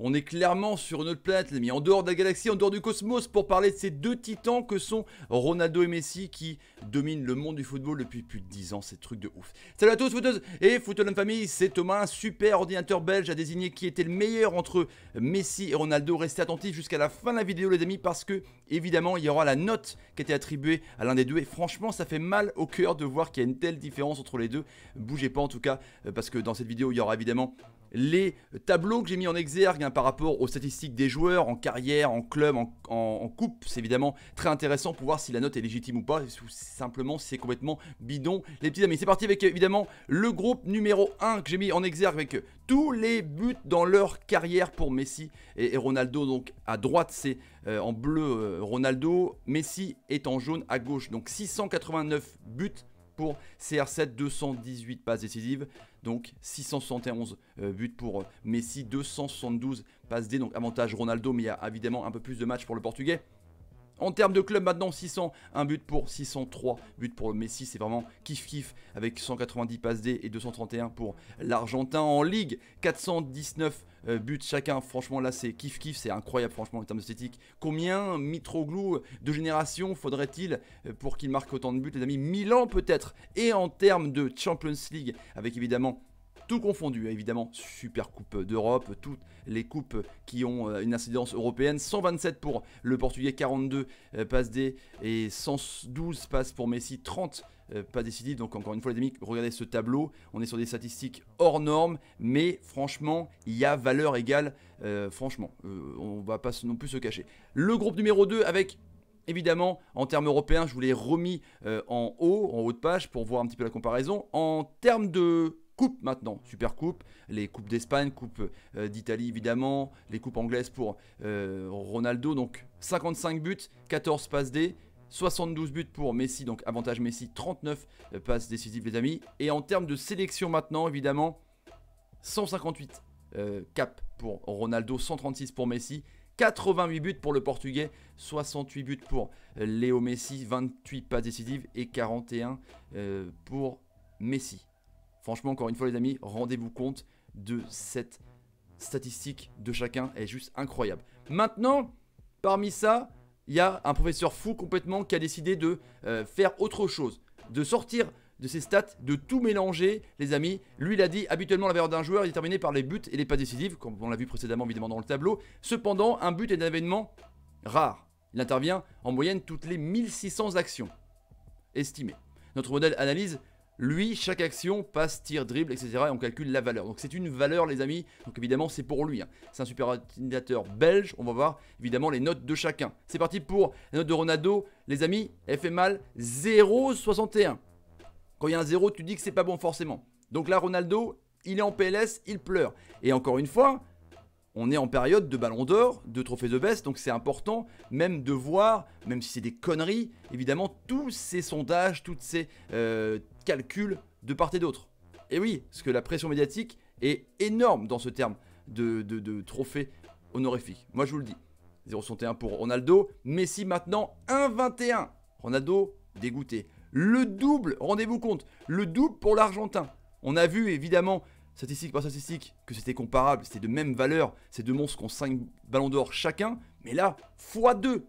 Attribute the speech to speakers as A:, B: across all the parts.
A: On est clairement sur une autre planète, les amis, en dehors de la galaxie, en dehors du cosmos, pour parler de ces deux titans que sont Ronaldo et Messi qui dominent le monde du football depuis plus de 10 ans. C'est truc de ouf. Salut à tous, footeuses et footballeurs famille, c'est Thomas, un super ordinateur belge à désigner qui était le meilleur entre Messi et Ronaldo. Restez attentifs jusqu'à la fin de la vidéo, les amis, parce que évidemment, il y aura la note qui a été attribuée à l'un des deux. Et franchement, ça fait mal au cœur de voir qu'il y a une telle différence entre les deux. Bougez pas en tout cas, euh, parce que dans cette vidéo, il y aura évidemment les tableaux que j'ai mis en exergue hein, par rapport aux statistiques des joueurs en carrière, en club, en, coupe. C'est évidemment très intéressant pour voir si la note est légitime ou pas, ou simplement si c'est complètement bidon, les petits amis. C'est parti avec euh, évidemment le groupe numéro 1 que j'ai mis en exergue avec euh, tous les buts dans leur carrière pour Messi et, Ronaldo. Donc à droite, c'est euh, en bleu Ronaldo, Messi est en jaune à gauche. Donc 689 buts pour CR7, 218 passes décisives, donc 671 euh, buts pour euh, Messi, 272 passes D, donc avantage Ronaldo, mais il y a évidemment un peu plus de matchs pour le Portugais. En termes de club maintenant, 600, un but pour 603, buts pour Messi, c'est vraiment kiff-kiff avec 190 passes D et 231 pour l'Argentin en Ligue, 419 euh, buts chacun, franchement là c'est kiff-kiff, c'est incroyable franchement en termes d'esthétique. Combien Mitroglou de génération faudrait-il euh, pour qu'il marque autant de buts les amis Milan ans peut-être Et en termes de Champions League, avec évidemment tout confondu, évidemment, Super Coupe d'Europe, toutes les coupes qui ont euh, une incidence européenne, 127 pour le Portugais, 42 euh, passes des. et 112 passes pour Messi, 30 pas décidés. Donc encore une fois les amis, regardez ce tableau. On est sur des statistiques hors normes, mais franchement, il y a valeur égale. Euh, franchement, on ne va pas non plus se cacher. Le groupe numéro 2 avec Évidemment, en termes européens, je vous l'ai remis en haut, en haut de page, pour voir un petit peu la comparaison. En termes de Coupe maintenant, super Coupe, les coupes d'Espagne, coupe euh, d'Italie évidemment, les coupes anglaises pour euh, Ronaldo, donc 55 buts, 14 passes D, 72 buts pour Messi, donc avantage Messi, 39 euh, passes décisives les amis, et en termes de sélection maintenant évidemment, 158 caps pour Ronaldo, 136 pour Messi, 88 buts pour le Portugais, 68 buts pour Léo Messi, 28 passes décisives et 41 pour Messi. Franchement, encore une fois, les amis, rendez-vous compte de cette statistique de chacun. Elle est juste incroyable. Maintenant, parmi ça, il y a un professeur fou complètement qui a décidé de euh, faire autre chose, de sortir de ses stats, de tout mélanger, les amis. Lui, il a dit habituellement la valeur d'un joueur est déterminée par les buts et les pas décisives, comme on l'a vu précédemment évidemment dans le tableau. Cependant, un but est un événement rare. Il intervient en moyenne toutes les 1600 actions estimées. Notre modèle analyse lui, chaque action, passe, tir, dribble, etc. Et on calcule la valeur. Donc c'est une valeur, les amis. Donc évidemment, c'est pour lui. Hein. C'est un superordinateur belge. On va voir évidemment les notes de chacun. C'est parti pour la note de Ronaldo. Les amis, elle fait mal 0,61. Quand il y a un 0, tu dis que c'est pas bon forcément. Donc là, Ronaldo, il est en PLS, il pleure. Et encore une fois, on est en période de ballon d'or, de trophée de veste, donc c'est important même de voir, même si c'est des conneries, évidemment, tous ces sondages, tous ces euh, calculs de part et d'autre. Et oui, parce que la pression médiatique est énorme dans ce terme de, de, de trophée honorifique. Moi, je vous le dis. 0,61 pour Ronaldo. Messi maintenant 1,21. Ronaldo dégoûté. Le double, rendez-vous compte, le double pour l'Argentin. On a vu évidemment statistique par statistique, que c'était comparable, c'était de même valeur, ces deux monstres qui ont 5 ballons d'or chacun, mais là, x2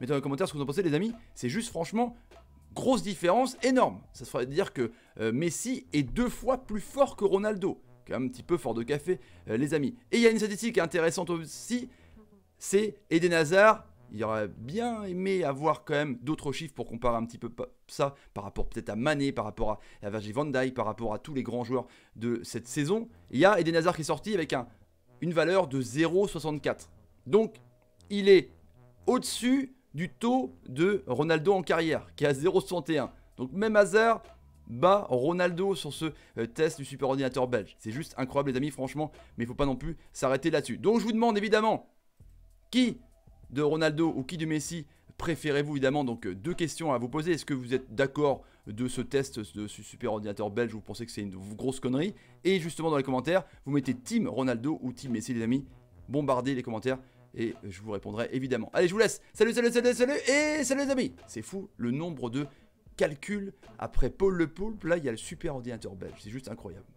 A: Mettez dans les commentaires ce que vous en pensez les amis, c'est juste franchement grosse différence énorme. Ça se ferait dire que euh, Messi est deux fois plus fort que Ronaldo. Quand même un petit peu fort de café, euh, les amis. Et il y a une statistique intéressante aussi, c'est Eden Hazard il aurait bien aimé avoir quand même d'autres chiffres pour comparer un petit peu ça par rapport peut-être à Mané, par rapport à, la Virgil van Dijk, par rapport à tous les grands joueurs de cette saison. Il y a Eden Hazard qui est sorti avec un, une valeur de 0,64. Donc, il est au-dessus du taux de Ronaldo en carrière, qui est à 0,61. Donc, même Hazard bat Ronaldo sur ce euh, test du superordinateur belge. C'est juste incroyable, les amis, franchement, mais il faut pas non plus s'arrêter là-dessus. Donc, je vous demande évidemment qui de Ronaldo ou qui de Messi préférez-vous évidemment Donc euh, deux questions à vous poser. Est-ce que vous êtes d'accord de ce test de ce super ordinateur belge Vous pensez que c'est une grosse connerie Et justement dans les commentaires, vous mettez Team Ronaldo ou Team Messi les amis. Bombardez les commentaires et je vous répondrai évidemment. Allez, je vous laisse. Salut, salut, salut, salut et salut les amis. C'est fou le nombre de calculs après Paul le Poulpe. Là, il y a le super ordinateur belge. C'est juste incroyable.